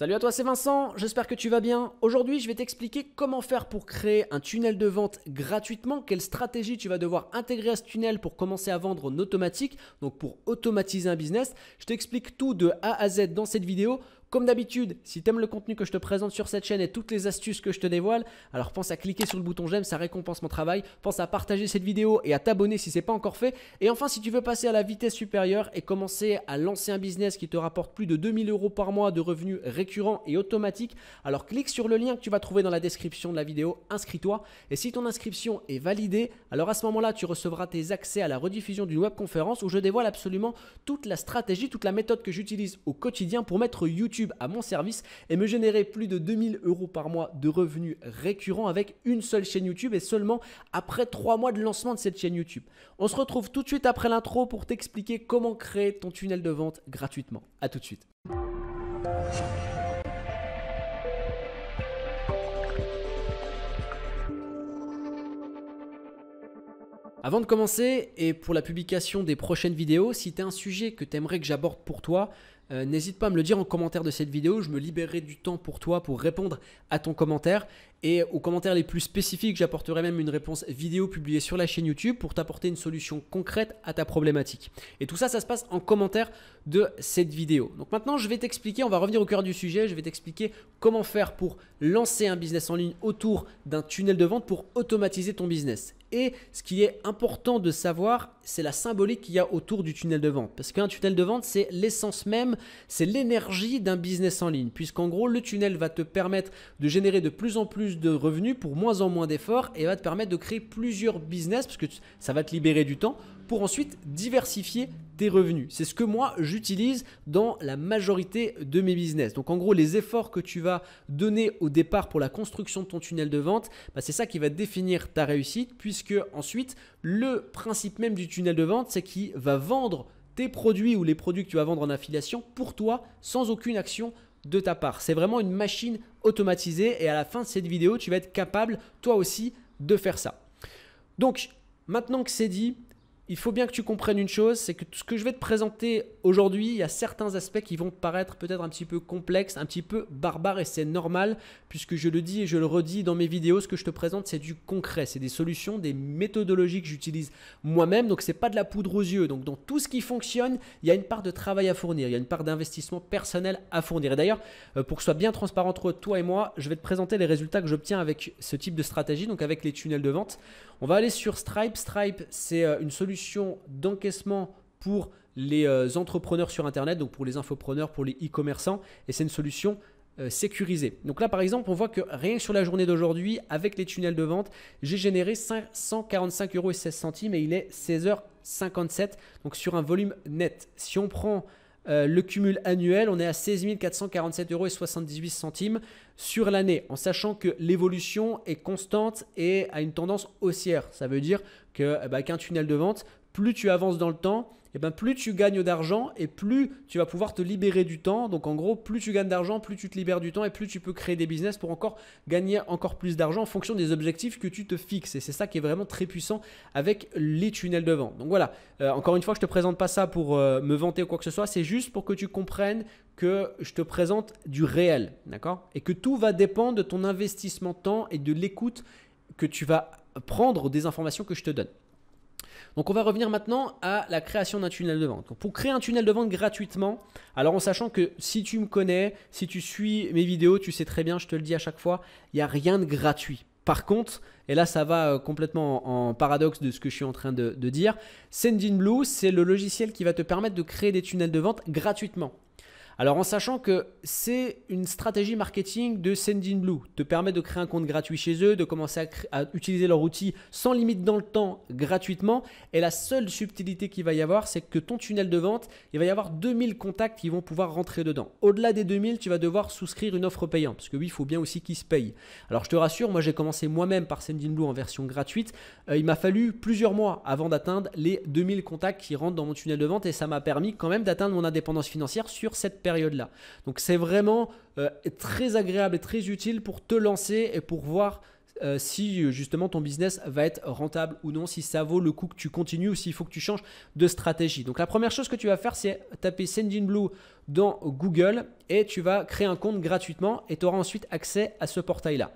Salut à toi, c'est Vincent, j'espère que tu vas bien. Aujourd'hui, je vais t'expliquer comment faire pour créer un tunnel de vente gratuitement, quelle stratégie tu vas devoir intégrer à ce tunnel pour commencer à vendre en automatique, donc pour automatiser un business. Je t'explique tout de A à Z dans cette vidéo. Comme d'habitude, si tu aimes le contenu que je te présente sur cette chaîne et toutes les astuces que je te dévoile, alors pense à cliquer sur le bouton j'aime, ça récompense mon travail. Pense à partager cette vidéo et à t'abonner si ce n'est pas encore fait. Et enfin, si tu veux passer à la vitesse supérieure et commencer à lancer un business qui te rapporte plus de 2000 euros par mois de revenus récurrents et automatiques, alors clique sur le lien que tu vas trouver dans la description de la vidéo, inscris-toi. Et si ton inscription est validée, alors à ce moment-là, tu recevras tes accès à la rediffusion d'une webconférence où je dévoile absolument toute la stratégie, toute la méthode que j'utilise au quotidien pour mettre YouTube à mon service et me générer plus de 2000 euros par mois de revenus récurrents avec une seule chaîne YouTube et seulement après 3 mois de lancement de cette chaîne YouTube. On se retrouve tout de suite après l'intro pour t'expliquer comment créer ton tunnel de vente gratuitement. à tout de suite. Avant de commencer, et pour la publication des prochaines vidéos, si tu as un sujet que tu aimerais que j'aborde pour toi, euh, n'hésite pas à me le dire en commentaire de cette vidéo. Je me libérerai du temps pour toi pour répondre à ton commentaire. Et aux commentaires les plus spécifiques, j'apporterai même une réponse vidéo publiée sur la chaîne YouTube pour t'apporter une solution concrète à ta problématique. Et tout ça, ça se passe en commentaire de cette vidéo. Donc maintenant, je vais t'expliquer, on va revenir au cœur du sujet, je vais t'expliquer comment faire pour lancer un business en ligne autour d'un tunnel de vente pour automatiser ton business. Et ce qui est important de savoir c'est la symbolique qu'il y a autour du tunnel de vente. Parce qu'un tunnel de vente, c'est l'essence même, c'est l'énergie d'un business en ligne. Puisqu'en gros, le tunnel va te permettre de générer de plus en plus de revenus pour moins en moins d'efforts et va te permettre de créer plusieurs business parce que ça va te libérer du temps pour ensuite diversifier tes revenus. C'est ce que moi j'utilise dans la majorité de mes business. Donc en gros, les efforts que tu vas donner au départ pour la construction de ton tunnel de vente, bah, c'est ça qui va définir ta réussite, puisque ensuite, le principe même du tunnel de vente, c'est qu'il va vendre tes produits ou les produits que tu vas vendre en affiliation pour toi sans aucune action de ta part. C'est vraiment une machine automatisée et à la fin de cette vidéo, tu vas être capable toi aussi de faire ça. Donc maintenant que c'est dit, il faut bien que tu comprennes une chose, c'est que tout ce que je vais te présenter aujourd'hui, il y a certains aspects qui vont paraître peut-être un petit peu complexes, un petit peu barbares, et c'est normal, puisque je le dis et je le redis dans mes vidéos, ce que je te présente, c'est du concret, c'est des solutions, des méthodologies que j'utilise moi-même, donc c'est pas de la poudre aux yeux. Donc dans tout ce qui fonctionne, il y a une part de travail à fournir, il y a une part d'investissement personnel à fournir. Et d'ailleurs, euh, pour que ce soit bien transparent entre toi et moi, je vais te présenter les résultats que j'obtiens avec ce type de stratégie, donc avec les tunnels de vente. On va aller sur Stripe. Stripe, c'est euh, une solution d'encaissement pour les euh, entrepreneurs sur Internet, donc pour les infopreneurs, pour les e-commerçants, et c'est une solution euh, sécurisée. Donc là, par exemple, on voit que rien sur la journée d'aujourd'hui, avec les tunnels de vente, j'ai généré 545 euros et 16 centimes et il est 16h57, donc sur un volume net. Si on prend euh, le cumul annuel, on est à 16 447,78 euros et 78 centimes sur l'année, en sachant que l'évolution est constante et a une tendance haussière. Ça veut dire que bah, qu'un tunnel de vente, plus tu avances dans le temps, et eh bien, plus tu gagnes d'argent et plus tu vas pouvoir te libérer du temps. Donc en gros, plus tu gagnes d'argent, plus tu te libères du temps et plus tu peux créer des business pour encore gagner encore plus d'argent en fonction des objectifs que tu te fixes. Et c'est ça qui est vraiment très puissant avec les tunnels de vent. Donc voilà, euh, encore une fois, je te présente pas ça pour euh, me vanter ou quoi que ce soit, c'est juste pour que tu comprennes que je te présente du réel, d'accord Et que tout va dépendre de ton investissement temps et de l'écoute que tu vas prendre des informations que je te donne. Donc on va revenir maintenant à la création d'un tunnel de vente. pour créer un tunnel de vente gratuitement, alors en sachant que si tu me connais, si tu suis mes vidéos, tu sais très bien, je te le dis à chaque fois, il n'y a rien de gratuit. Par contre, et là ça va euh, complètement en paradoxe de ce que je suis en train de, de dire, Sendinblue, c'est le logiciel qui va te permettre de créer des tunnels de vente gratuitement. Alors en sachant que c'est une stratégie marketing de Sendinblue, te permet de créer un compte gratuit chez eux, de commencer à, utiliser leur outil sans limite dans le temps, gratuitement. Et la seule subtilité qu'il va y avoir, c'est que ton tunnel de vente, il va y avoir 2000 contacts qui vont pouvoir rentrer dedans. Au-delà des 2000, tu vas devoir souscrire une offre payante, parce que oui, il faut bien aussi qu'ils se payent. Alors je te rassure, moi j'ai commencé moi-même par Sendinblue en version gratuite. Euh, il m'a fallu plusieurs mois avant d'atteindre les 2000 contacts qui rentrent dans mon tunnel de vente, et ça m'a permis quand même d'atteindre mon indépendance financière sur cette période là Donc c'est vraiment euh, très agréable et très utile pour te lancer et pour voir euh, si euh, justement ton business va être rentable ou non, si ça vaut le coup que tu continues ou s'il faut que tu changes de stratégie. Donc la première chose que tu vas faire, c'est taper Sendinblue Blue dans Google et tu vas créer un compte gratuitement et tu auras ensuite accès à ce portail-là.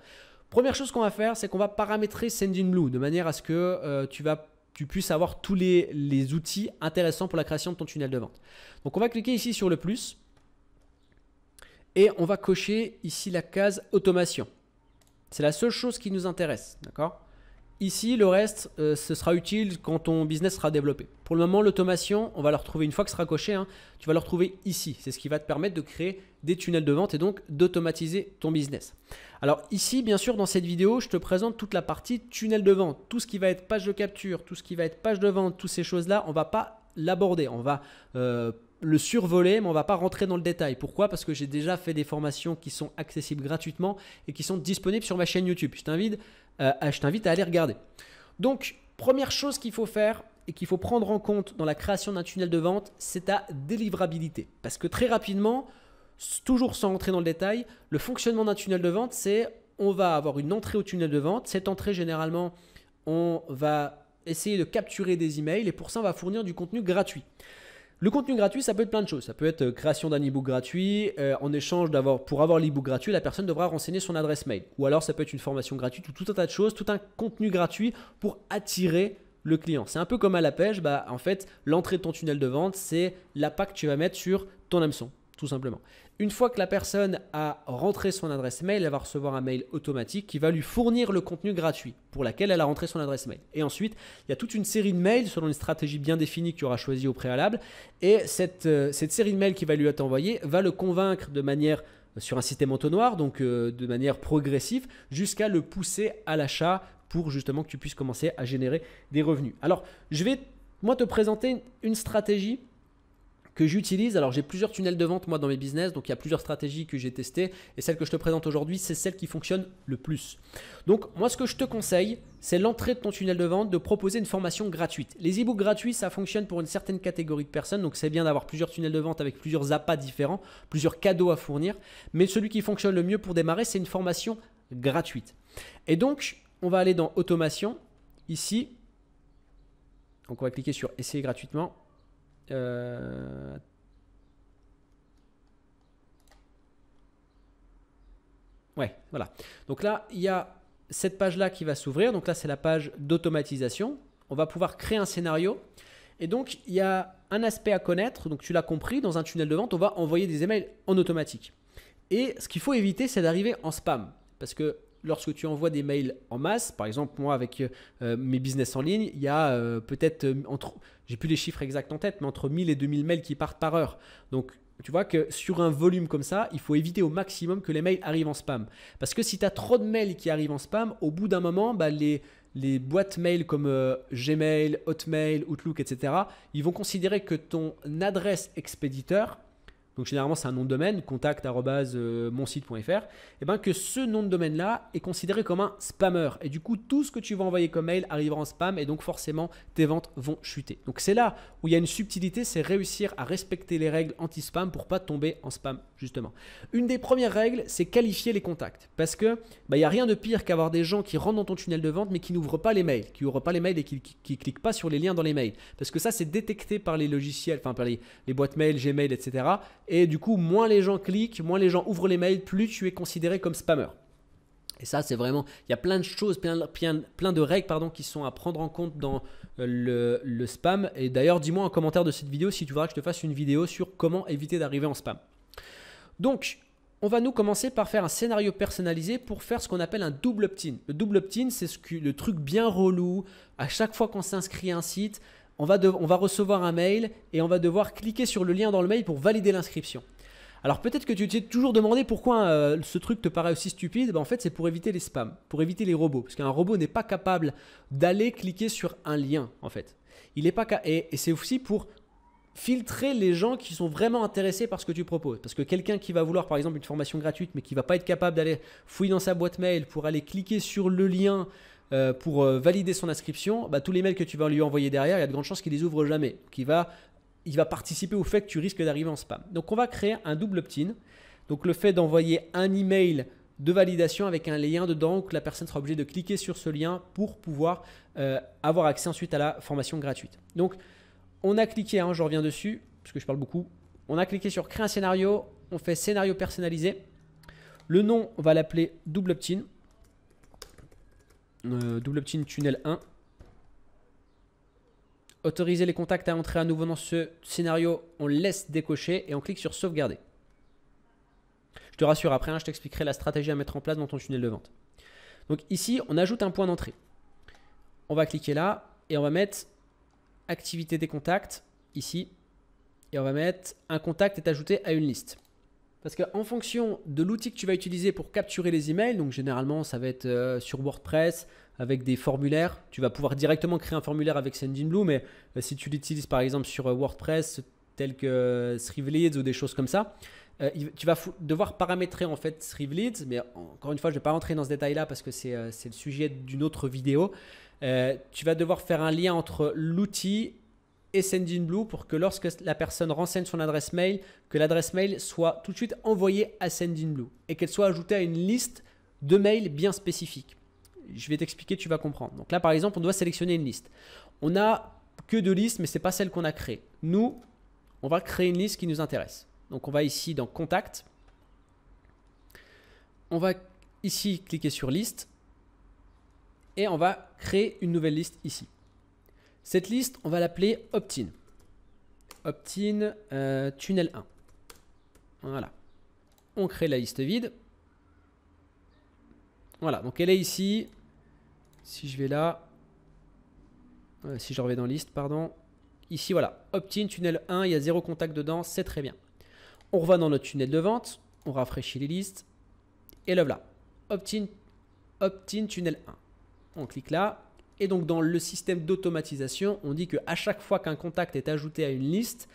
Première chose qu'on va faire, c'est qu'on va paramétrer Sendinblue de manière à ce que tu vas tu puisses avoir tous les, les outils intéressants pour la création de ton tunnel de vente. Donc on va cliquer ici sur le plus et on va cocher ici la case automation. C'est la seule chose qui nous intéresse, d'accord Ici, le reste, euh, ce sera utile quand ton business sera développé. Pour le moment, l'automation, on va le retrouver une fois que sera coché, hein, tu vas le retrouver ici. C'est ce qui va te permettre de créer des tunnels de vente et donc d'automatiser ton business. Alors ici, bien sûr, dans cette vidéo, je te présente toute la partie tunnel de vente. Tout ce qui va être page de capture, tout ce qui va être page de vente, toutes ces choses-là, on va pas l'aborder. On va euh, le survoler, mais on va pas rentrer dans le détail. Pourquoi Parce que j'ai déjà fait des formations qui sont accessibles gratuitement et qui sont disponibles sur ma chaîne YouTube. Je t'invite, euh, je t'invite à aller regarder. Donc, première chose qu'il faut faire et qu'il faut prendre en compte dans la création d'un tunnel de vente, c'est ta délivrabilité. Parce que très rapidement, toujours sans rentrer dans le détail, le fonctionnement d'un tunnel de vente, c'est on va avoir une entrée au tunnel de vente. Cette entrée, généralement, on va essayer de capturer des emails et pour ça, on va fournir du contenu gratuit. Le contenu gratuit, ça peut être plein de choses. Ça peut être euh, création d'un e-book gratuit. Euh, en échange d'avoir, pour avoir l'e-book gratuit, la personne devra renseigner son adresse mail. Ou alors, ça peut être une formation gratuite ou tout un tas de choses, tout un contenu gratuit pour attirer le client. C'est un peu comme à la pêche. Bah, en fait, l'entrée de ton tunnel de vente, c'est la l'appât que tu vas mettre sur ton hameçon, tout simplement. Une fois que la personne a rentré son adresse mail, elle va recevoir un mail automatique qui va lui fournir le contenu gratuit pour lequel elle a rentré son adresse mail. Et ensuite, il y a toute une série de mails selon une stratégie bien définie que tu auras choisi au préalable. Et cette, euh, cette série de mails qui va lui être envoyée va le convaincre de manière euh, sur un système entonnoir, donc euh, de manière progressive, jusqu'à le pousser à l'achat pour justement que tu puisses commencer à générer des revenus. Alors, je vais moi te présenter une stratégie que j'utilise. Alors j'ai plusieurs tunnels de vente moi dans mes business, donc il y a plusieurs stratégies que j'ai testées et celle que je te présente aujourd'hui, c'est celle qui fonctionne le plus. Donc moi ce que je te conseille, c'est l'entrée de ton tunnel de vente de proposer une formation gratuite. Les e-books gratuits, ça fonctionne pour une certaine catégorie de personnes, donc c'est bien d'avoir plusieurs tunnels de vente avec plusieurs appâts différents, plusieurs cadeaux à fournir, mais celui qui fonctionne le mieux pour démarrer, c'est une formation gratuite. Et donc, on va aller dans automation ici. Donc on va cliquer sur essayer gratuitement. Euh, ouais, voilà. Donc là, il y a cette page-là qui va s'ouvrir. Donc là, c'est la page d'automatisation. On va pouvoir créer un scénario. Et donc, il y a un aspect à connaître. Donc tu l'as compris, dans un tunnel de vente, on va envoyer des emails en automatique. Et ce qu'il faut éviter, c'est d'arriver en spam. Parce que lorsque tu envoies des mails en masse, par exemple moi avec euh, euh, mes business en ligne, il y a euh, peut-être entre, j'ai plus les chiffres exacts en tête, mais entre 1000 et 2000 mails qui partent par heure. Donc tu vois que sur un volume comme ça, il faut éviter au maximum que les mails arrivent en spam. Parce que si tu as trop de mails qui arrivent en spam, au bout d'un moment, bah, les, les boîtes mail comme Gmail, Hotmail, Outlook, etc., ils vont considérer que ton adresse expéditeur, donc généralement c'est un nom de domaine, contact.monsite.fr, euh, et eh bien que ce nom de domaine-là est considéré comme un spammer. Et du coup, tout ce que tu vas envoyer comme mail arrivera en spam et donc forcément tes ventes vont chuter. Donc c'est là où il y a une subtilité, c'est réussir à respecter les règles anti-spam pour pas tomber en spam justement. Une des premières règles, c'est qualifier les contacts. Parce que bah, il n'y a rien de pire qu'avoir des gens qui rentrent dans ton tunnel de vente mais qui n'ouvrent pas les mails, qui n'ouvrent pas les mails et qui ne cliquent pas sur les liens dans les mails. Parce que ça c'est détecté par les logiciels, enfin par les, boîtes mail, Gmail, etc et du coup, moins les gens cliquent, moins les gens ouvrent les mails, plus tu es considéré comme spammer. Et ça, c'est vraiment, il y a plein de choses, plein, plein, de règles pardon, qui sont à prendre en compte dans euh, le, spam. Et d'ailleurs, dis-moi en commentaire de cette vidéo si tu voudras que je te fasse une vidéo sur comment éviter d'arriver en spam. Donc, on va nous commencer par faire un scénario personnalisé pour faire ce qu'on appelle un double opt-in. Le double opt-in, c'est ce le truc bien relou. À chaque fois qu'on s'inscrit à un site, on va, on va recevoir un mail et on va devoir cliquer sur le lien dans le mail pour valider l'inscription. Alors peut-être que tu t'es toujours demandé pourquoi euh, ce truc te paraît aussi stupide. Ben, en fait, c'est pour éviter les spams, pour éviter les robots. Parce qu'un robot n'est pas capable d'aller cliquer sur un lien, en fait. Il est pas et, et c'est aussi pour filtrer les gens qui sont vraiment intéressés par ce que tu proposes. Parce que quelqu'un qui va vouloir, par exemple, une formation gratuite, mais qui va pas être capable d'aller fouiller dans sa boîte mail pour aller cliquer sur le lien euh, pour euh, valider son inscription, bah, tous les mails que tu vas lui envoyer derrière, il y a de grandes chances qu'il les ouvre jamais, qu'il va, il va participer au fait que tu risques d'arriver en spam. Donc on va créer un double opt-in. Donc le fait d'envoyer un email de validation avec un lien dedans où la personne sera obligée de cliquer sur ce lien pour pouvoir euh, avoir accès ensuite à la formation gratuite. Donc on a cliqué, hein, je reviens dessus parce que je parle beaucoup. On a cliqué sur créer un scénario, on fait scénario personnalisé. Le nom, on va l'appeler double opt-in. Euh, double opt tunnel 1. Autoriser les contacts à entrer à nouveau dans ce scénario, on laisse décocher et on clique sur sauvegarder. Je te rassure, après, hein, je t'expliquerai la stratégie à mettre en place dans ton tunnel de vente. Donc ici, on ajoute un point d'entrée. On va cliquer là et on va mettre activité des contacts ici. Et on va mettre un contact est ajouté à une liste. Parce qu'en fonction de l'outil que tu vas utiliser pour capturer les emails, donc généralement ça va être euh, sur WordPress avec des formulaires, tu vas pouvoir directement créer un formulaire avec Sendinblue, mais euh, si tu l'utilises par exemple sur euh, WordPress tel que Leads ou des choses comme ça, tu vas devoir paramétrer en fait Sriveleads. mais encore une fois je ne vais pas rentrer dans ce détail là parce que c'est le sujet d'une autre vidéo. tu vas devoir faire un lien entre l'outil et Sendinblue Blue pour que lorsque la personne renseigne son adresse mail, que l'adresse mail soit tout de suite envoyée à Sendinblue et qu'elle soit ajoutée à une liste de mails bien spécifique. Je vais t'expliquer, tu vas comprendre. Donc là, par exemple, on doit sélectionner une liste. On a que deux listes, mais ce n'est pas celle qu'on a créée. Nous, on va créer une liste qui nous intéresse. Donc on va ici dans Contact. On va ici cliquer sur Liste. Et on va créer une nouvelle liste ici. Cette liste, on va l'appeler Optin in euh, tunnel 1. Voilà. On crée la liste vide. Voilà, donc elle est ici. Si je vais là, euh, si je reviens dans liste, pardon. Ici, voilà, Optin tunnel 1, il y a zéro contact dedans, c'est très bien. On revient dans notre tunnel de vente, on rafraîchit les listes, et là, « voilà, opt-in, tunnel 1. On clique là, et donc dans le système d'automatisation, on dit qu'à chaque fois qu'un contact est ajouté à une liste,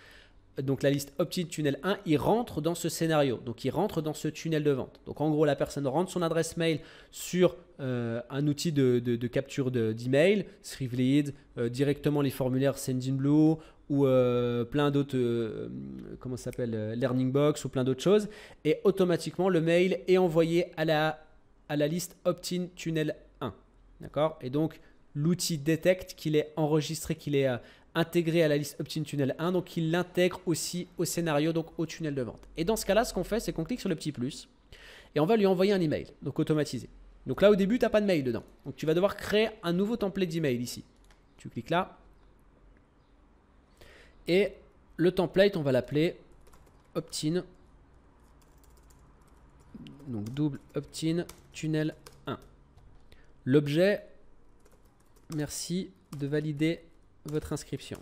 donc la liste opt tunnel 1, il rentre dans ce scénario, donc il rentre dans ce tunnel de vente. Donc en gros, la personne rentre son adresse mail sur euh, un outil de, capture d'email, de, euh, directement les formulaires Sendinblue ou euh, plein d'autres, comment ça s'appelle, Learning Box ou plein d'autres choses, et automatiquement le mail est envoyé à la, à la liste opt tunnel 1. D'accord Et donc l'outil détecte qu'il est enregistré, qu'il est euh, intégré à la liste Optin tunnel 1, donc il l'intègre aussi au scénario, donc au tunnel de vente. Et dans ce cas-là, ce qu'on fait, c'est qu'on clique sur le petit plus et on va lui envoyer un email, donc automatisé. Donc là, au début, tu n'as pas de mail dedans. Donc tu vas devoir créer un nouveau template d'email ici. Tu cliques là. Et le template, on va l'appeler Optin. Donc double Optin tunnel 1. L'objet, Merci de valider votre inscription.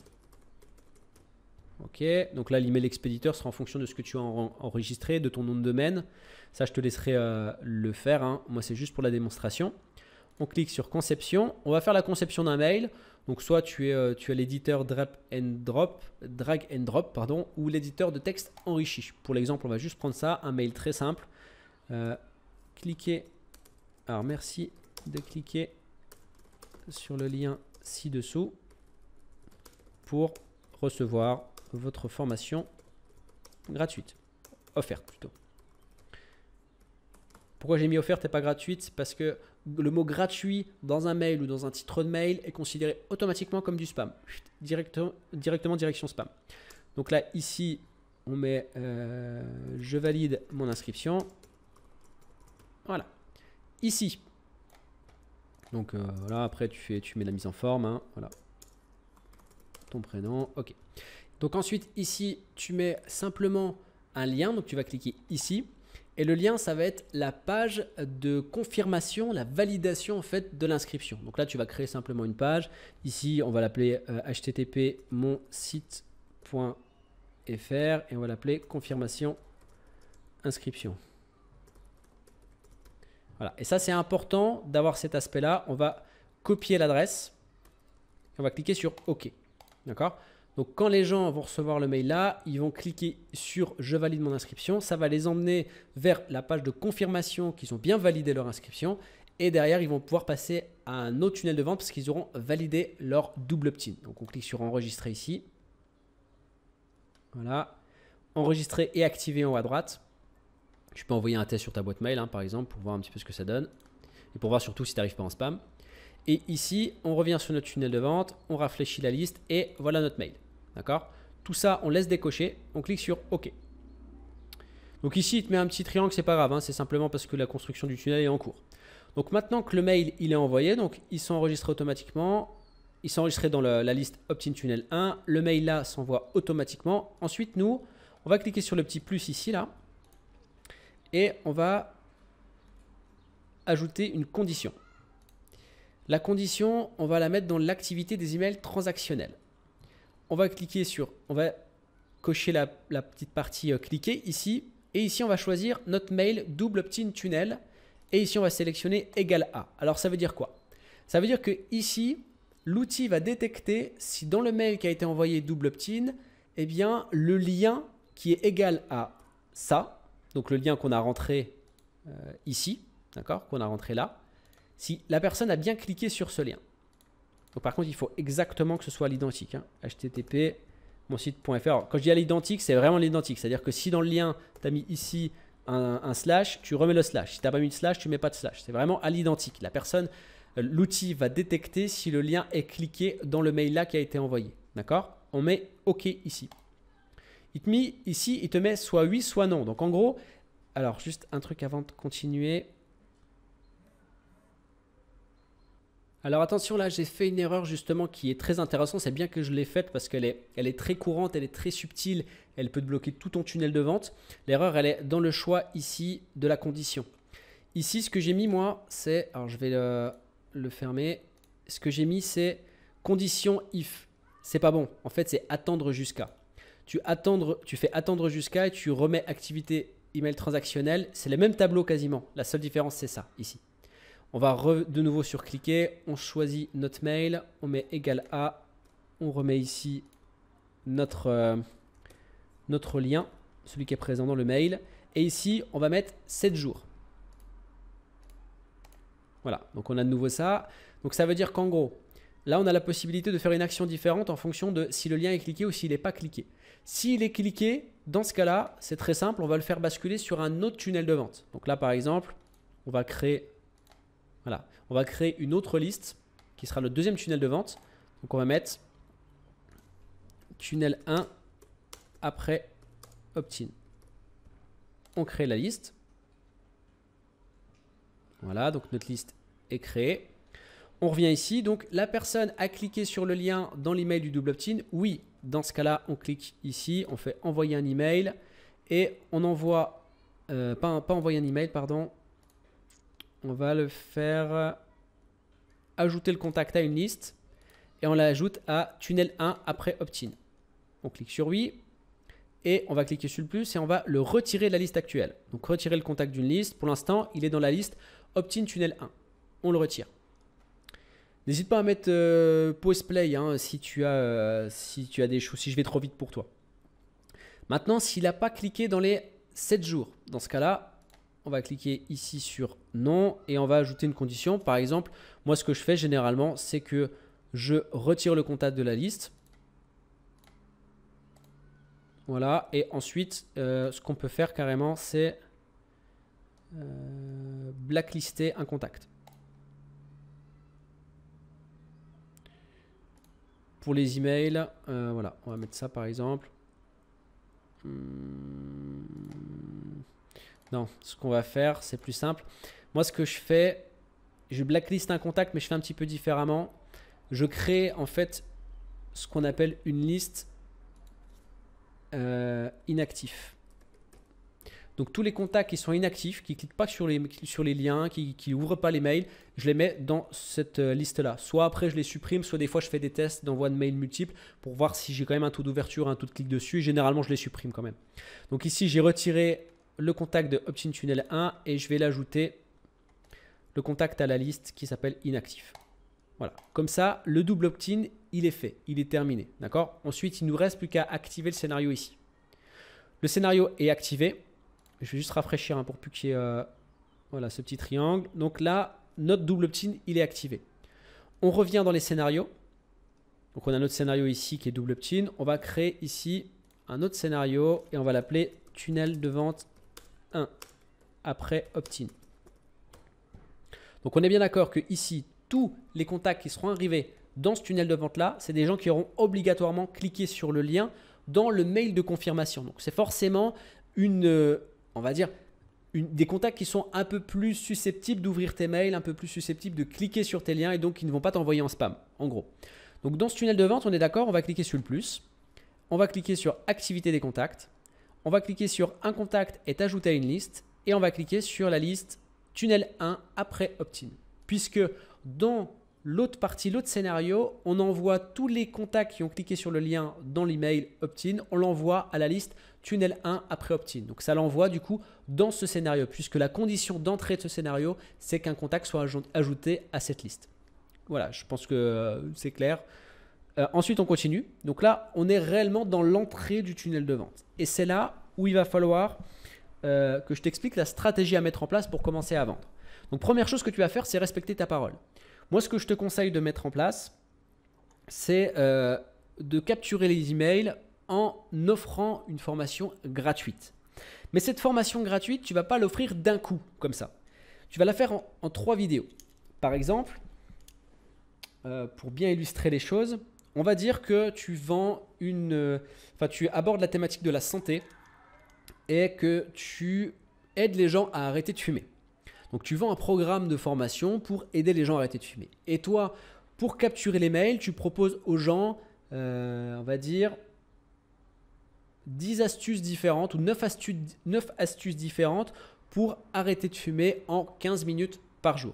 Ok, donc là l'email expéditeur sera en fonction de ce que tu as enregistré, de ton nom de domaine. Ça, je te laisserai euh, le faire. Hein. Moi, c'est juste pour la démonstration. On clique sur conception. On va faire la conception d'un mail. Donc soit tu es, euh, tu as l'éditeur drag and drop, drag and drop pardon, ou l'éditeur de texte enrichi. Pour l'exemple, on va juste prendre ça, un mail très simple. Euh, cliquez. Alors merci de cliquer sur le lien ci-dessous pour recevoir votre formation gratuite. Offerte plutôt. Pourquoi j'ai mis offerte et pas gratuite Parce que le mot gratuit dans un mail ou dans un titre de mail est considéré automatiquement comme du spam. Directement, directement direction spam. Donc là, ici, on met euh, je valide mon inscription. Voilà. Ici, donc euh, voilà, après tu, fais, tu mets la mise en forme, hein, voilà. Ton prénom, ok. Donc ensuite ici, tu mets simplement un lien, donc tu vas cliquer ici. Et le lien, ça va être la page de confirmation, la validation en fait de l'inscription. Donc là, tu vas créer simplement une page. Ici, on va l'appeler euh, http mon site.fr et on va l'appeler confirmation inscription. Voilà. Et ça, c'est important d'avoir cet aspect-là. On va copier l'adresse. On va cliquer sur OK. D'accord Donc, quand les gens vont recevoir le mail là, ils vont cliquer sur Je valide mon inscription. Ça va les emmener vers la page de confirmation qu'ils ont bien validé leur inscription. Et derrière, ils vont pouvoir passer à un autre tunnel de vente parce qu'ils auront validé leur double opt-in. Donc, on clique sur Enregistrer ici. Voilà. Enregistrer et activer en haut à droite. Tu peux envoyer un test sur ta boîte mail, hein, par exemple, pour voir un petit peu ce que ça donne. Et pour voir surtout si tu n'arrives pas en spam. Et ici, on revient sur notre tunnel de vente, on rafraîchit la liste et voilà notre mail. D'accord Tout ça, on laisse décocher, on clique sur OK. Donc ici, il te met un petit triangle, c'est pas grave, hein, c'est simplement parce que la construction du tunnel est en cours. Donc maintenant que le mail il est envoyé, donc il s'enregistre automatiquement, il s'enregistre dans la, liste opt tunnel 1, le mail là s'envoie automatiquement. Ensuite, nous, on va cliquer sur le petit plus ici là, et on va ajouter une condition. La condition, on va la mettre dans l'activité des emails transactionnels. On va cliquer sur, on va cocher la, petite partie euh, cliquer ici et ici on va choisir notre mail double opt-in tunnel et ici on va sélectionner égal à. Alors ça veut dire quoi Ça veut dire que ici l'outil va détecter si dans le mail qui a été envoyé double opt-in, eh bien le lien qui est égal à ça, donc le lien qu'on a rentré euh, ici, d'accord, qu'on a rentré là, si la personne a bien cliqué sur ce lien. par contre, il faut exactement que ce soit l'identique. http hein. mon site.fr. Quand je dis à l'identique, c'est vraiment l'identique. C'est-à-dire que si dans le lien, tu as mis ici un, slash, tu remets le slash. Si tu n'as pas mis de slash, tu mets pas de slash. C'est vraiment à l'identique. La personne, euh, l'outil va détecter si le lien est cliqué dans le mail là qui a été envoyé. D'accord On met OK ici. Il te met ici, il te met soit oui, soit non. Donc en gros, alors juste un truc avant de continuer. Alors attention là, j'ai fait une erreur justement qui est très intéressante. C'est bien que je l'ai faite parce qu'elle est, elle est très courante, elle est très subtile. Elle peut te bloquer tout ton tunnel de vente. L'erreur, elle est dans le choix ici de la condition. Ici, ce que j'ai mis moi, c'est, alors je vais le, le fermer. Ce que j'ai mis, c'est condition if. C'est pas bon. En fait, c'est attendre jusqu'à tu, tu fais attendre jusqu'à et tu remets activité email transactionnel. C'est le même tableau quasiment. La seule différence, c'est ça ici. On va de nouveau sur cliquer. On choisit notre mail. On met égal à. On remet ici notre, euh, notre lien, celui qui est présent dans le mail. Et ici, on va mettre 7 jours. Voilà, donc on a de nouveau ça. Donc ça veut dire qu'en gros, Là, on a la possibilité de faire une action différente en fonction de si le lien est cliqué ou s'il n'est pas cliqué. S'il est cliqué, dans ce cas-là, c'est très simple, on va le faire basculer sur un autre tunnel de vente. Donc là, par exemple, on va créer, voilà, on va créer une autre liste qui sera le deuxième tunnel de vente. Donc on va mettre tunnel 1 après opt-in. On crée la liste. Voilà, donc notre liste est créée. On revient ici. Donc, la personne a cliqué sur le lien dans l'email du double opt-in. Oui, dans ce cas-là, on clique ici, on fait envoyer un email et on envoie, euh, pas, pas envoyer un email, pardon, on va le faire ajouter le contact à une liste et on l'ajoute à tunnel 1 après opt-in. On clique sur oui et on va cliquer sur le plus et on va le retirer de la liste actuelle. Donc retirer le contact d'une liste. Pour l'instant, il est dans la liste opt-in tunnel 1. On le retire. N'hésite pas à mettre euh, pause play hein, si, tu as, euh, si tu as des choses, si je vais trop vite pour toi. Maintenant, s'il n'a pas cliqué dans les 7 jours, dans ce cas-là, on va cliquer ici sur non et on va ajouter une condition. Par exemple, moi ce que je fais généralement, c'est que je retire le contact de la liste. Voilà, et ensuite, euh, ce qu'on peut faire carrément, c'est blacklister un contact. Pour les emails, euh, voilà, on va mettre ça par exemple. Hmm. Non, ce qu'on va faire, c'est plus simple. Moi, ce que je fais, je blacklist un contact, mais je fais un petit peu différemment. Je crée en fait ce qu'on appelle une liste euh, inactif. Donc tous les contacts qui sont inactifs, qui ne cliquent pas sur les, liens, qui n'ouvrent pas les mails, je les mets dans cette euh, liste-là. Soit après je les supprime, soit des fois je fais des tests d'envoi de mails multiples pour voir si j'ai quand même un taux d'ouverture, un taux de clic dessus. Généralement je les supprime quand même. Donc ici j'ai retiré le contact de Optin Tunnel 1 et je vais l'ajouter le contact à la liste qui s'appelle inactif. Voilà, comme ça, le double opt-in, il est fait, il est terminé. D'accord Ensuite, il nous reste plus qu'à activer le scénario ici. Le scénario est activé. Je vais juste rafraîchir un hein, pour plus qu'il y ait euh, voilà, ce petit triangle. Donc là, notre double opt-in, il est activé. On revient dans les scénarios. Donc on a notre scénario ici qui est double opt-in. On va créer ici un autre scénario et on va l'appeler tunnel de vente 1 après opt-in. Donc on est bien d'accord que ici, tous les contacts qui seront arrivés dans ce tunnel de vente-là, c'est des gens qui auront obligatoirement cliqué sur le lien dans le mail de confirmation. Donc c'est forcément une, euh, on va dire, des contacts qui sont un peu plus susceptibles d'ouvrir tes mails, un peu plus susceptibles de cliquer sur tes liens et donc qui ne vont pas t'envoyer en spam, en gros. Donc dans ce tunnel de vente, on est d'accord, on va cliquer sur le plus, on va cliquer sur activité des contacts, on va cliquer sur un contact est ajouté à une liste et on va cliquer sur la liste tunnel 1 après opt-in. Puisque dans L'autre partie, l'autre scénario, on envoie tous les contacts qui ont cliqué sur le lien dans l'email opt-in, on l'envoie à la liste tunnel 1 après opt-in. Donc ça l'envoie du coup dans ce scénario, puisque la condition d'entrée de ce scénario, c'est qu'un contact soit ajouté à cette liste. Voilà, je pense que euh, c'est clair. Euh, ensuite, on continue. Donc là, on est réellement dans l'entrée du tunnel de vente. Et c'est là où il va falloir euh, que je t'explique la stratégie à mettre en place pour commencer à vendre. Donc première chose que tu vas faire, c'est respecter ta parole. Moi, ce que je te conseille de mettre en place, c'est euh, de capturer les emails en offrant une formation gratuite. Mais cette formation gratuite, tu ne vas pas l'offrir d'un coup comme ça. Tu vas la faire en, trois vidéos. Par exemple, euh, pour bien illustrer les choses, on va dire que tu vends une, euh, enfin tu abordes la thématique de la santé et que tu aides les gens à arrêter de fumer. Donc tu vends un programme de formation pour aider les gens à arrêter de fumer. Et toi, pour capturer les mails, tu proposes aux gens, euh, on va dire, 10 astuces différentes ou 9 astuces, astuces différentes pour arrêter de fumer en 15 minutes par jour.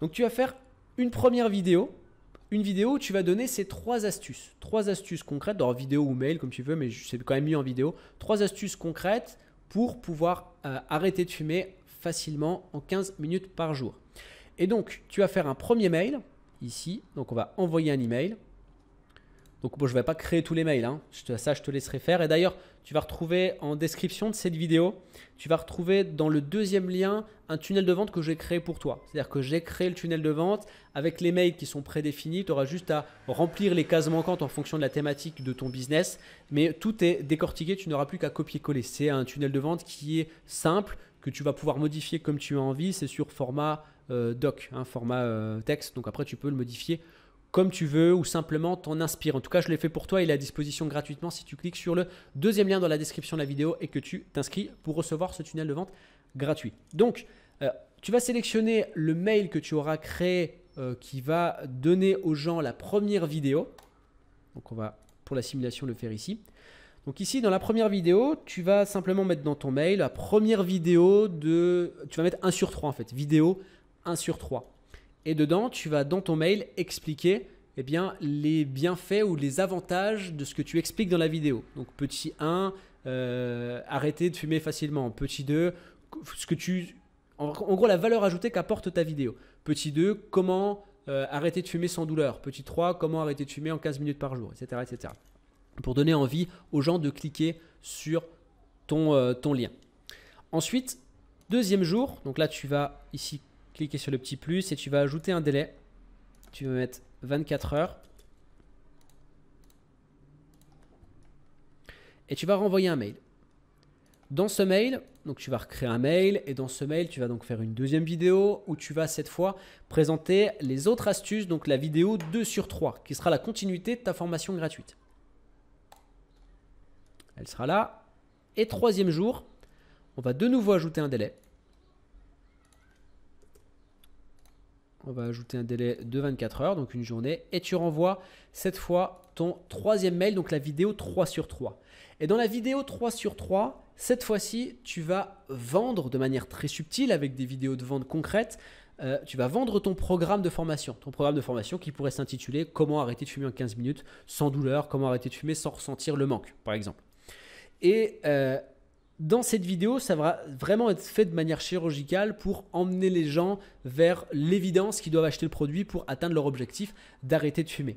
Donc tu vas faire une première vidéo, une vidéo où tu vas donner ces trois astuces, trois astuces concrètes, dans vidéo ou mail comme tu veux, mais c'est quand même mis en vidéo, trois astuces concrètes pour pouvoir euh, arrêter de fumer facilement en 15 minutes par jour. Et donc, tu vas faire un premier mail ici. Donc, on va envoyer un email. Donc, bon, je ne vais pas créer tous les mails. Hein. ça, je te laisserai faire. Et d'ailleurs, tu vas retrouver en description de cette vidéo, tu vas retrouver dans le deuxième lien un tunnel de vente que j'ai créé pour toi. C'est-à-dire que j'ai créé le tunnel de vente avec les mails qui sont prédéfinis. Tu auras juste à remplir les cases manquantes en fonction de la thématique de ton business. Mais tout est décortiqué. Tu n'auras plus qu'à copier-coller. C'est un tunnel de vente qui est simple que tu vas pouvoir modifier comme tu as envie. C'est sur format euh, doc, hein, format euh, texte. Donc après, tu peux le modifier comme tu veux ou simplement t'en inspirer. En tout cas, je l'ai fait pour toi. Il est à disposition gratuitement si tu cliques sur le deuxième lien dans la description de la vidéo et que tu t'inscris pour recevoir ce tunnel de vente gratuit. Donc, euh, tu vas sélectionner le mail que tu auras créé qui va donner aux gens la première vidéo. Donc, on va pour la simulation le faire ici. Donc ici, dans la première vidéo, tu vas simplement mettre dans ton mail la première vidéo de... Tu vas mettre 1 sur 3 en fait, vidéo 1 sur 3. Et dedans, tu vas dans ton mail expliquer eh bien, les bienfaits ou les avantages de ce que tu expliques dans la vidéo. Donc petit 1, euh, arrêter de fumer facilement. Petit 2, ce que tu... En, gros, la valeur ajoutée qu'apporte ta vidéo. Petit 2, comment euh, arrêter de fumer sans douleur. Petit 3, comment arrêter de fumer en 15 minutes par jour, etc. etc pour donner envie aux gens de cliquer sur euh, ton, lien. Ensuite, deuxième jour, donc là tu vas ici cliquer sur le petit plus et tu vas ajouter un délai. Tu vas mettre 24 heures. Et tu vas renvoyer un mail. Dans ce mail, donc tu vas recréer un mail et dans ce mail, tu vas donc faire une deuxième vidéo où tu vas cette fois présenter les autres astuces, donc la vidéo 2 sur 3, qui sera la continuité de ta formation gratuite. Il sera là. Et troisième jour, on va de nouveau ajouter un délai. On va ajouter un délai de 24 heures, donc une journée. Et tu renvoies cette fois ton troisième mail, donc la vidéo 3 sur 3. Et dans la vidéo 3 sur 3, cette fois-ci, tu vas vendre de manière très subtile avec des vidéos de vente concrètes. Euh, tu vas vendre ton programme de formation. Ton programme de formation qui pourrait s'intituler Comment arrêter de fumer en 15 minutes sans douleur, comment arrêter de fumer sans ressentir le manque, par exemple. Et euh, dans cette vidéo, ça va vraiment être fait de manière chirurgicale pour emmener les gens vers l'évidence qu'ils doivent acheter le produit pour atteindre leur objectif d'arrêter de fumer.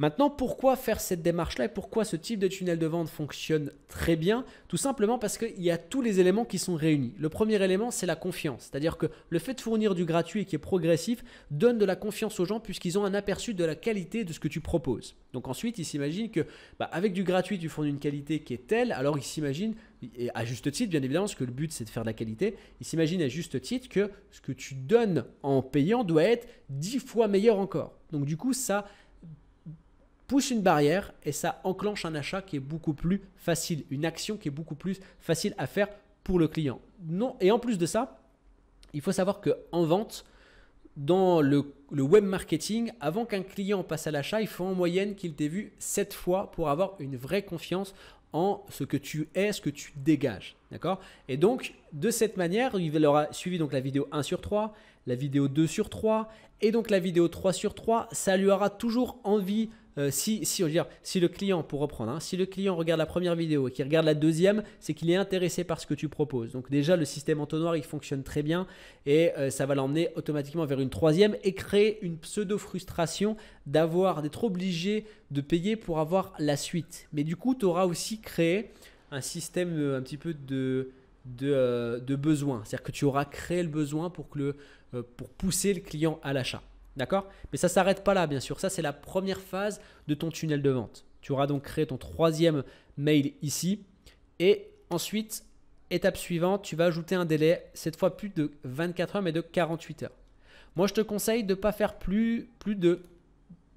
Maintenant, pourquoi faire cette démarche-là et pourquoi ce type de tunnel de vente fonctionne très bien Tout simplement parce qu'il y a tous les éléments qui sont réunis. Le premier élément, c'est la confiance. C'est-à-dire que le fait de fournir du gratuit et qui est progressif donne de la confiance aux gens puisqu'ils ont un aperçu de la qualité de ce que tu proposes. Donc ensuite, ils s'imaginent que bah, avec du gratuit, tu fournis une qualité qui est telle, alors ils s'imaginent, et à juste titre bien évidemment, parce que le but c'est de faire de la qualité, ils s'imaginent à juste titre que ce que tu donnes en payant doit être 10 fois meilleur encore. Donc du coup, ça pousse une barrière et ça enclenche un achat qui est beaucoup plus facile, une action qui est beaucoup plus facile à faire pour le client. Non, et en plus de ça, il faut savoir que en vente, dans le, web marketing, avant qu'un client passe à l'achat, il faut en moyenne qu'il t'ait vu 7 fois pour avoir une vraie confiance en ce que tu es, ce que tu dégages. D'accord Et donc, de cette manière, il aura suivi donc la vidéo 1 sur 3, la vidéo 2 sur 3, et donc la vidéo 3 sur 3, ça lui aura toujours envie euh, si, si le client, pour reprendre, hein, si le client regarde la première vidéo et qu'il regarde la deuxième, c'est qu'il est intéressé par ce que tu proposes. Donc déjà, le système entonnoir, il fonctionne très bien et euh, ça va l'emmener automatiquement vers une troisième et créer une pseudo-frustration d'avoir, d'être obligé de payer pour avoir la suite. Mais du coup, tu auras aussi créé un système euh, un petit peu de, de, besoin. C'est-à-dire que tu auras créé le besoin pour, que pour pousser le client à l'achat. D'accord Mais ça s'arrête pas là, bien sûr. Ça, c'est la première phase de ton tunnel de vente. Tu auras donc créé ton troisième mail ici. Et ensuite, étape suivante, tu vas ajouter un délai, cette fois plus de 24 heures, mais de 48 heures. Moi, je te conseille de ne pas faire plus, plus de,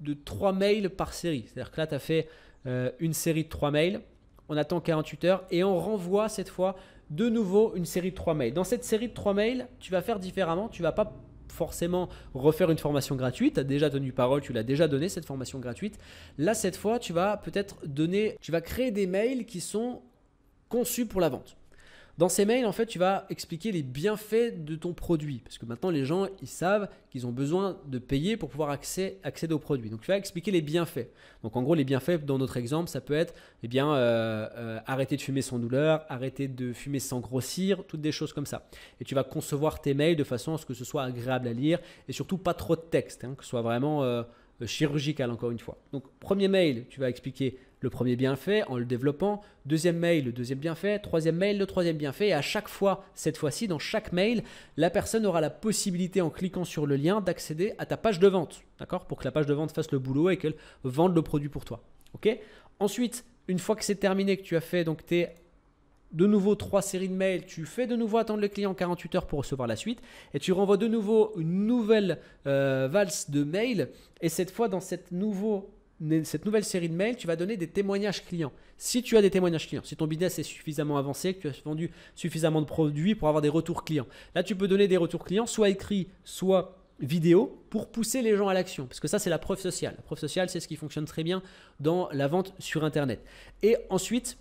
de 3 mails par série. C'est-à-dire que là, tu as fait euh, une série de 3 mails, on attend 48 heures et on renvoie cette fois de nouveau une série de 3 mails. Dans cette série de 3 mails, tu vas faire différemment, tu vas pas forcément refaire une formation gratuite. Tu as déjà tenu parole, tu l'as déjà donné cette formation gratuite. Là, cette fois, tu vas peut-être donner, tu vas créer des mails qui sont conçus pour la vente. Dans ces mails, en fait, tu vas expliquer les bienfaits de ton produit. Parce que maintenant, les gens, ils savent qu'ils ont besoin de payer pour pouvoir accéder au produit. Donc, tu vas expliquer les bienfaits. Donc, en gros, les bienfaits, dans notre exemple, ça peut être eh bien, euh, euh, arrêter de fumer sans douleur, arrêter de fumer sans grossir, toutes des choses comme ça. Et tu vas concevoir tes mails de façon à ce que ce soit agréable à lire et surtout pas trop de texte, hein, que ce soit vraiment euh, chirurgical, encore une fois. Donc, premier mail, tu vas expliquer le premier bienfait en le développant, deuxième mail, le deuxième bienfait, troisième mail, le troisième bienfait, et à chaque fois, cette fois-ci, dans chaque mail, la personne aura la possibilité en cliquant sur le lien d'accéder à ta page de vente, d'accord Pour que la page de vente fasse le boulot et qu'elle vende le produit pour toi, ok Ensuite, une fois que c'est terminé, que tu as fait donc tes de nouveau trois séries de mails, tu fais de nouveau attendre le client 48 heures pour recevoir la suite, et tu renvoies de nouveau une nouvelle euh, valse de mails, et cette fois dans cette nouveau cette nouvelle série de mails, tu vas donner des témoignages clients. Si tu as des témoignages clients, si ton business est suffisamment avancé, que tu as vendu suffisamment de produits pour avoir des retours clients. Là, tu peux donner des retours clients, soit écrits, soit vidéo pour pousser les gens à l'action. Parce que ça, c'est la preuve sociale. La preuve sociale, c'est ce qui fonctionne très bien dans la vente sur Internet. Et ensuite,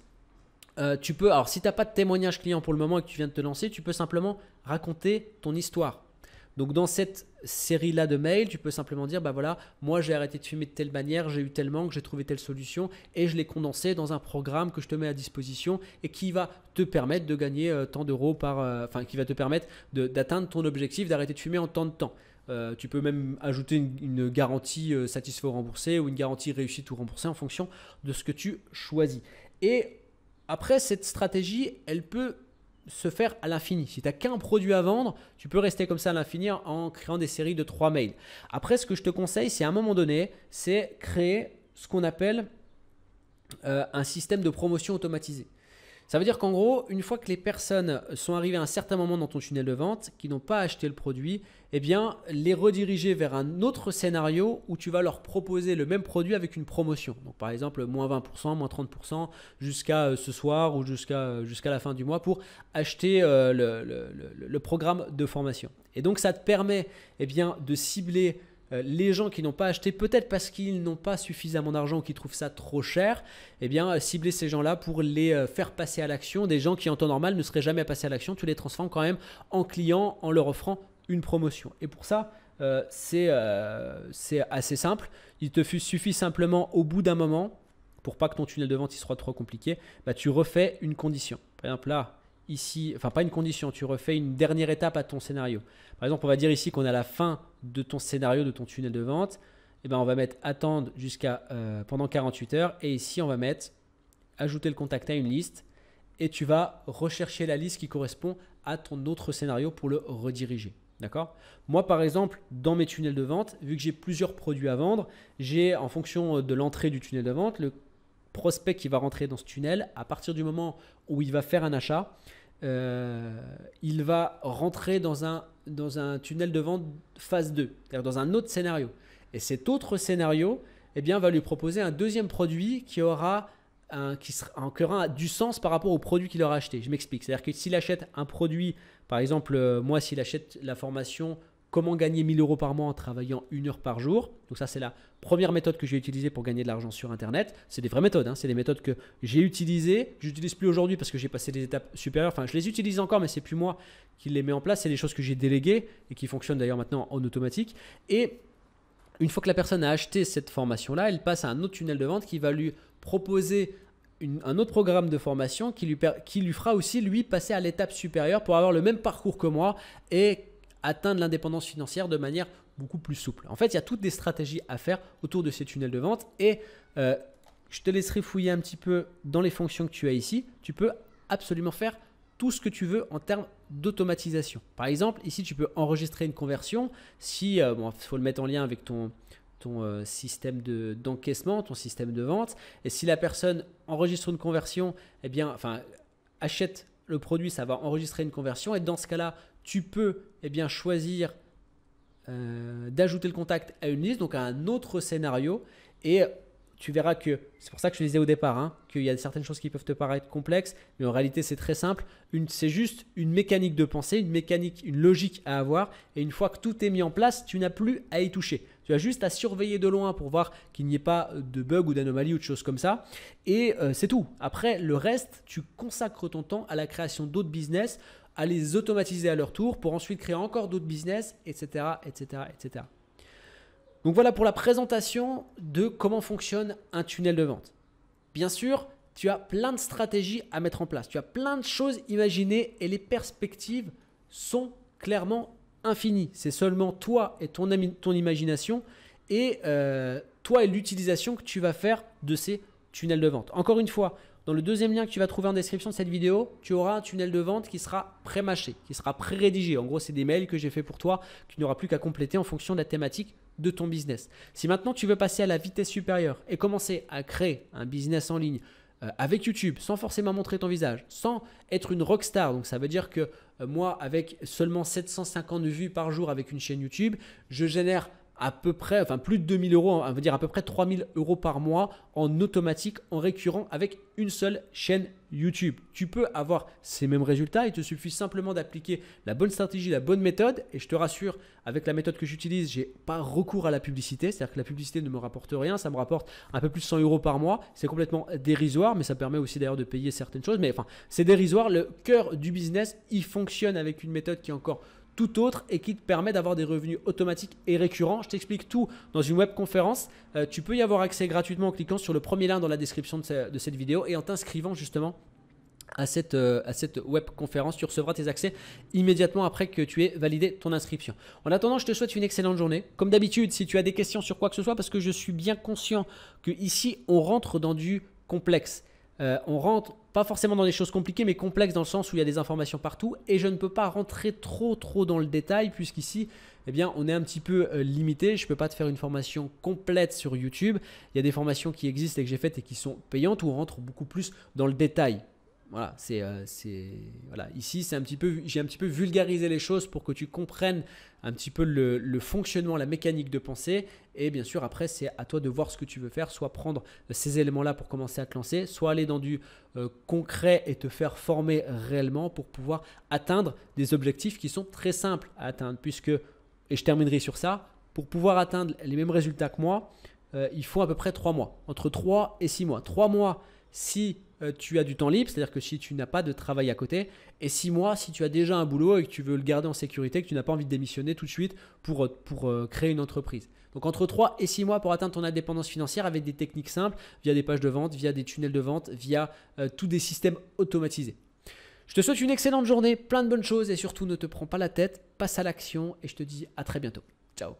euh, tu peux, alors si tu n'as pas de témoignages clients pour le moment et que tu viens de te lancer, tu peux simplement raconter ton histoire. Donc dans cette série-là de mails, tu peux simplement dire, bah voilà, moi j'ai arrêté de fumer de telle manière, j'ai eu tellement que j'ai trouvé telle solution, et je l'ai condensé dans un programme que je te mets à disposition et qui va te permettre de gagner euh, tant d'euros par... Euh, enfin, qui va te permettre d'atteindre ton objectif d'arrêter de fumer en tant de temps. Euh, tu peux même ajouter une, garantie satisfait ou remboursée ou une garantie réussite ou remboursée en fonction de ce que tu choisis. Et après, cette stratégie, elle peut se faire à l'infini. Si tu n'as qu'un produit à vendre, tu peux rester comme ça à l'infini en créant des séries de trois mails. Après, ce que je te conseille, c'est à un moment donné, c'est créer ce qu'on appelle euh, un système de promotion automatisé. Ça veut dire qu'en gros, une fois que les personnes sont arrivées à un certain moment dans ton tunnel de vente, qui n'ont pas acheté le produit, eh bien, les rediriger vers un autre scénario où tu vas leur proposer le même produit avec une promotion. Donc, par exemple, moins 20%, moins 30% jusqu'à euh, ce soir ou euh, jusqu'à la fin du mois pour acheter euh, le, programme de formation. Et donc, ça te permet eh bien, de cibler euh, les gens qui n'ont pas acheté, peut-être parce qu'ils n'ont pas suffisamment d'argent ou qu'ils trouvent ça trop cher, eh bien, euh, cibler ces gens-là pour les euh, faire passer à l'action. Des gens qui, en temps normal, ne seraient jamais passés à l'action, tu les transformes quand même en clients en leur offrant une promotion. Et pour ça, c'est assez simple. Il te suffit simplement au bout d'un moment, pour pas que ton tunnel de vente il soit trop compliqué, bah, tu refais une condition. Par exemple là, ici, enfin pas une condition, tu refais une dernière étape à ton scénario. Par exemple, on va dire ici qu'on a la fin de ton scénario, de ton tunnel de vente. Eh ben, on va mettre attendre jusqu'à euh, pendant 48 heures. Et ici, on va mettre ajouter le contact à une liste. Et tu vas rechercher la liste qui correspond à ton autre scénario pour le rediriger. D'accord Moi, par exemple, dans mes tunnels de vente, vu que j'ai plusieurs produits à vendre, j'ai en fonction euh, de l'entrée du tunnel de vente, le prospect qui va rentrer dans ce tunnel, à partir du moment où il va faire un achat, euh, il va rentrer dans un, dans un tunnel de vente phase 2, c'est-à-dire dans un autre scénario. Et cet autre scénario eh bien, va lui proposer un deuxième produit qui aura un, qui, sera, qui aura du sens par rapport au produit qu'il aura acheté. Je m'explique. C'est-à-dire que s'il achète un produit, par exemple, euh, moi, s'il achète la formation Comment gagner 1000 euros par mois en travaillant une heure par jour. Donc ça, c'est la première méthode que j'ai utilisée pour gagner de l'argent sur Internet. C'est des vraies méthodes, hein. c'est des méthodes que j'ai utilisées, j'utilise plus aujourd'hui parce que j'ai passé des étapes supérieures. Enfin, je les utilise encore, mais c'est plus moi qui les mets en place. C'est des choses que j'ai déléguées et qui fonctionnent d'ailleurs maintenant en automatique. Et une fois que la personne a acheté cette formation-là, elle passe à un autre tunnel de vente qui va lui proposer un autre programme de formation qui lui, qui lui fera aussi, lui, passer à l'étape supérieure pour avoir le même parcours que moi et atteindre l'indépendance financière de manière beaucoup plus souple. En fait, il y a toutes des stratégies à faire autour de ces tunnels de vente et euh, je te laisserai fouiller un petit peu dans les fonctions que tu as ici. Tu peux absolument faire tout ce que tu veux en termes d'automatisation. Par exemple, ici, tu peux enregistrer une conversion. Si, euh, faut le mettre en lien avec ton, ton euh, système système d'encaissement, ton système de vente. Et si la personne enregistre une conversion, eh bien, enfin, achète le produit, ça va enregistrer une conversion. Et dans ce cas-là, tu peux eh bien, choisir euh, d'ajouter le contact à une liste, donc à un autre scénario. Et tu verras que, c'est pour ça que je disais au départ, hein, qu'il y a certaines choses qui peuvent te paraître complexes, mais en réalité c'est très simple. C'est juste une mécanique de pensée, une mécanique, une logique à avoir. Et une fois que tout est mis en place, tu n'as plus à y toucher. Tu as juste à surveiller de loin pour voir qu'il n'y ait pas de bug ou d'anomalie ou de choses comme ça. Et euh, c'est tout. Après, le reste, tu consacres ton temps à la création d'autres business à les automatiser à leur tour pour ensuite créer encore d'autres business, etc., etc., etc. Donc voilà pour la présentation de comment fonctionne un tunnel de vente. Bien sûr, tu as plein de stratégies à mettre en place, tu as plein de choses imaginées et les perspectives sont clairement infinies. C'est seulement toi et ton, ton imagination et euh, toi et l'utilisation que tu vas faire de ces tunnels de vente. Encore une fois, dans le deuxième lien que tu vas trouver en description de cette vidéo, tu auras un tunnel de vente qui sera pré-mâché, qui sera pré-rédigé. En gros, c'est des mails que j'ai fait pour toi, que tu n'auras plus qu'à compléter en fonction de la thématique de ton business. Si maintenant tu veux passer à la vitesse supérieure et commencer à créer un business en ligne, euh, avec YouTube, sans forcément montrer ton visage, sans être une rockstar. Donc ça veut dire que euh, moi, avec seulement 750 vues par jour avec une chaîne YouTube, je génère à peu près, enfin plus de 2000 euros, on va dire à peu près 3000 euros par mois en automatique, en récurrent avec une seule chaîne YouTube. Tu peux avoir ces mêmes résultats, il te suffit simplement d'appliquer la bonne stratégie, la bonne méthode. Et je te rassure, avec la méthode que j'utilise, j'ai pas recours à la publicité, c'est-à-dire que la publicité ne me rapporte rien, ça me rapporte un peu plus de 100 euros par mois. C'est complètement dérisoire, mais ça permet aussi d'ailleurs de payer certaines choses. Mais enfin, c'est dérisoire. Le cœur du business, il fonctionne avec une méthode qui est encore tout autre et qui te permet d'avoir des revenus automatiques et récurrents. Je t'explique tout dans une webconférence. Euh, tu peux y avoir accès gratuitement en cliquant sur le premier lien dans la description de, cette vidéo et en t'inscrivant justement à cette, euh, à cette webconférence. Tu recevras tes accès immédiatement après que tu aies validé ton inscription. En attendant, je te souhaite une excellente journée. Comme d'habitude, si tu as des questions sur quoi que ce soit, parce que je suis bien conscient que ici on rentre dans du complexe. Euh, on rentre pas forcément dans des choses compliquées, mais complexes dans le sens où il y a des informations partout. Et je ne peux pas rentrer trop trop dans le détail, puisqu'ici, eh bien, on est un petit peu euh, limité. Je ne peux pas te faire une formation complète sur YouTube. Il y a des formations qui existent et que j'ai faites et qui sont payantes où on rentre beaucoup plus dans le détail. Voilà, euh, c'est voilà. Ici, c'est un petit peu, j'ai un petit peu vulgarisé les choses pour que tu comprennes un petit peu le, fonctionnement, la mécanique de pensée. Et bien sûr, après, c'est à toi de voir ce que tu veux faire. Soit prendre ces éléments-là pour commencer à te lancer, soit aller dans du euh, concret et te faire former réellement pour pouvoir atteindre des objectifs qui sont très simples à atteindre. Puisque, et je terminerai sur ça, pour pouvoir atteindre les mêmes résultats que moi, euh, il faut à peu près trois mois, entre trois et six mois. Trois mois si euh, tu as du temps libre, c'est-à-dire que si tu n'as pas de travail à côté, et six mois, si tu as déjà un boulot et que tu veux le garder en sécurité, que tu n'as pas envie de démissionner tout de suite pour, euh, pour euh, créer une entreprise. Donc entre 3 et 6 mois pour atteindre ton indépendance financière avec des techniques simples, via des pages de vente, via des tunnels de vente, via tous des systèmes automatisés. Je te souhaite une excellente journée, plein de bonnes choses et surtout ne te prends pas la tête, passe à l'action et je te dis à très bientôt. Ciao